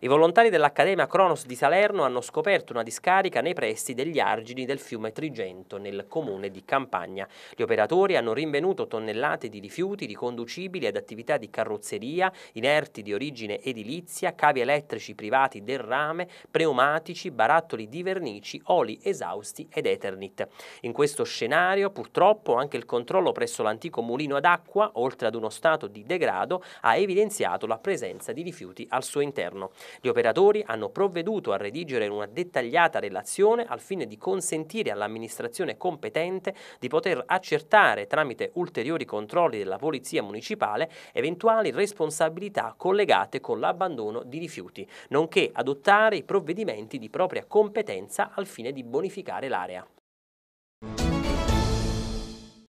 I volontari dell'Accademia Cronos di Salerno hanno scoperto una discarica nei pressi degli argini del fiume Trigento, nel comune di Campagna. Gli operatori hanno rinvenuto tonnellate di rifiuti riconducibili ad attività di carrozzeria, inerti di origine edilizia, cavi elettrici privati del rame, pneumatici, barattoli di vernici, oli esausti ed eternit. In questo scenario, purtroppo, anche il controllo presso l'antico mulino ad acqua, oltre ad uno stato di degrado, ha evidenziato la presenza di rifiuti al suo interno. Gli operatori hanno provveduto a redigere una dettagliata relazione al fine di consentire all'amministrazione competente di poter accertare tramite ulteriori controlli della Polizia Municipale eventuali responsabilità collegate con l'abbandono di rifiuti, nonché adottare i provvedimenti di propria competenza al fine di bonificare l'area.